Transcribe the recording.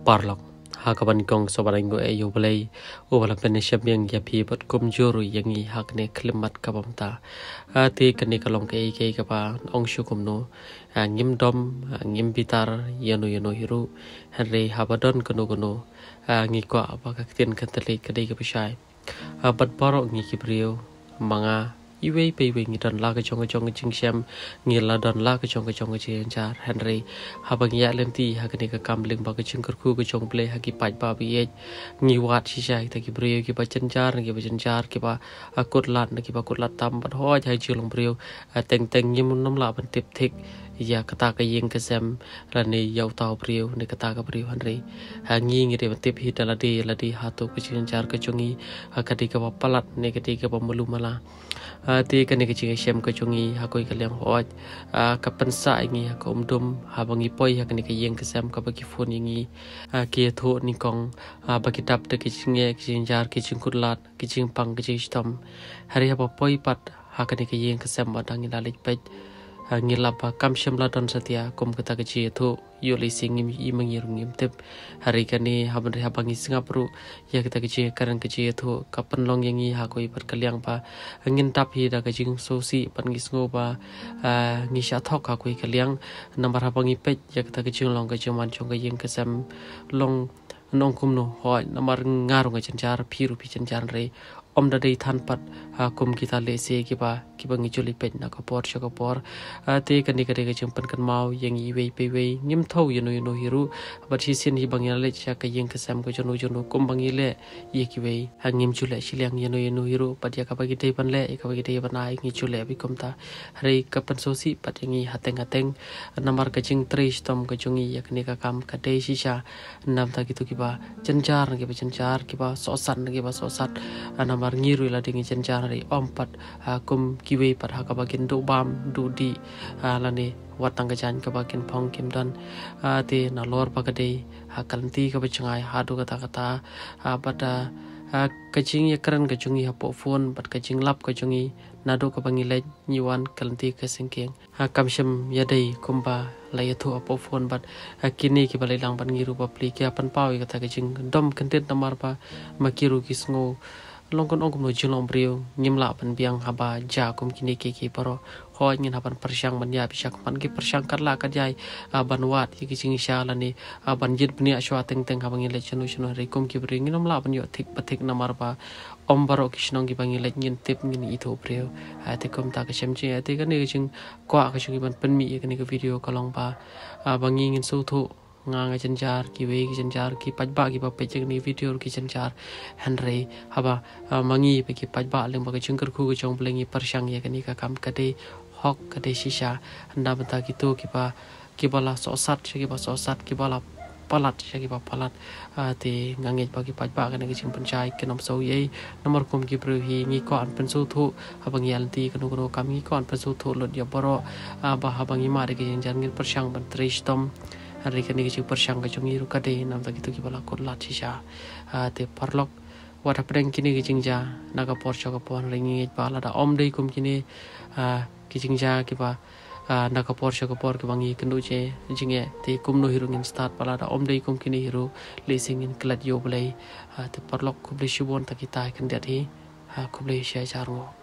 parlak hakaban gong sobarang go e yoblei ubala penishap yang ya phi bat kum joru yangi hakne klimat kabam ta ati kani kalong ke ke ka pa ong shu kum no ngim dom ngim bitar yanu yanu hiru henry habadon kanu kanu ngi ko apa ka tin kan tali kadi ka pishai bat paro ngi kibriyo manga យីវីពេលវិញដល់ឡាកចុងចុងជិងឈាមងារឡដល់ឡាកចុងចុងជិងចាហេនរីហបងយ៉ាលឹមទីហកនេះកកំលឹងបកជិងកឃូកចុងប្លេហកីបាច់បាវីយងីវ៉ាត់ឈីឆៃតាគីប្រៀវគីបចិនចារគីបចិនចារគីបាអកុតឡាត់ណគីបាកុតឡាត់តាំបាត់ហោចហើយជឿលងប្រៀវតេងតេងញីមុននំឡាបន្តិបធិកយ៉ាកតាកយិងកសាំរនីយោតោប្រៀវនៃកតាកប្រៀវហនរីហាងីងរីបន្តិបហ៊ីតឡាឌីឡាឌីហាតូកជិងចារកចុងីហកតិកបប្លាត់នៃកតិកបមលុមឡា hati kene kichi shem ko chungi ha koi kalem hoj ka pansa ngi ha ko umdum ha bangi poi ha kene kiyeng kesem ka bagi phone ngi ki tho ni kong bagi tap te kichi nge kichi jar kichi kurlat kichi pang kichi stom hari ha poi pat ha kene kiyeng kesem ba dangi lalik pej ngi lap kam shem la don satya kom kata ke chi tho yo li sing im i mang yir ngim tep hari ka ni ha ban ri ha bang i singapore ya kata ke chi karan ke chi tho ka pan long yang i ha koi par kalyang pa ngin tap hi da ke chi so si pan gi sngo pa ngi sha ya thok ka koi kalyang number ha bang i pe ya kata ke chi long ke chi man chong ke yin ke sam long nong kum no ho na mar ngar ngai chan char phi ru phi chan char re om da dei than pat ah, kum ki ta le se ki ba ki ba ngi chuli pe na ko por shoko por ah, te ka ni ka re ga chim pan kan mau yang i wei pe wei nim thau yu no yu no hiru ba chi sin hi bang ya le cha ka yeng ka sam ko chu no chu no kum bang i le ye ki wei ha ngim chu le shi le ang yu no yu no hiru pa ya ka ba gi te pan le ka ba gi te ba na ngi chu le bi kum ta re ka pan so si pa te ngi ha te nga teng ha na mar ka ching tre sh tom ka chu ngi yak ni ka kam ka te shi sha nam ta ki tu ki ba chan char ki ba chan char ki ba so san ki ba so sat na ma ngiru la dingi chen chari om pat ah, kum kiwe pat ha ka ba gen do bam du di ah, la ne wat tang ga chan ka ba gen phong kim dan ah, te na lor pa ka dei ha kan ti ka ba chngai ha du ka ta ka ta ha pat ka ching ye kran ka chungi ha po phone pat ka ching lap ka chungi na do ka ba ngi le ni wan kan ti ka sing keng ha kam sham ya dei kum ba la ye tho a ha, po phone pat ha kini ki ba lang ban ngi ru pa pli ki apan ha pa wi ka ta ka ching dom kan tet na mar pa ma ki ru ki sngo ลงกนองกมลจุลอมเรียวยิมละเป็นเพียงฮับาจากุมกินเคกีปรอขอเงินฮับันประชังบรรยาพิชักมันกีประชังกัดลากัดใหญ่บันวัดยี่กิจิงชาลันีบันยินปเนียชวาตึงตึงฮับังยิเลชนุชนุริกุมกีบริงินอมละเป็นโยทิกปทิกนามารบาอมบารอกิชนองกีบังยิเลยินติบยินอิทูเรียวไอติกุมตากระเชมเจไอติกันนี่กิจิงกว่ากิจิงกีบันเป็นมีกันนี่กับวิดีโอกลองบาบังยิงินสู้ทุก ngā ngā chan chār, ki wē ki chan chār, ki pāch bā ki pā pēch ngā video ki chan chār, hēn rē, hā bā, mā ngī pē ki pāch bā lēng bā ka chung kar khu ka chong plēng i pār shāng i ka nī ka kām kate, hok kate shī shā, hēn dā bā ki tō ki pā, ki bā lā sō sāt, shā ki bā sō sāt, ki bā lā palat, shā ki bā palat, tē ngā ngē bā ki pāch bā ka nā ki chung pān chāi, ka nām sō yē, nā mār kūm ki prū hī, ngī kō an pān sū thū, hā bā ngī alantī, ka nū kā nū kā ngī kō an pān sū thū lūt yā bā rō, bā hā bā ngī mā rē ki chan chār ngī pār shāng bā trīsh tōm, ari kani kichu parshang kachung iru kade nam ta kitu kibala kor la chi sha uh, te parlok wata prang kini kiching ja naga porcho ka pon ringi ej bala da om dei kum kini uh, kiching ja kiba uh, naga porcho ka por ke bangi kendu che jinge te kum no hiru ngin start bala da om dei kum kini hiru leasing in klat yo blai te parlok kubli shibon ta kita kendati kubli sha charu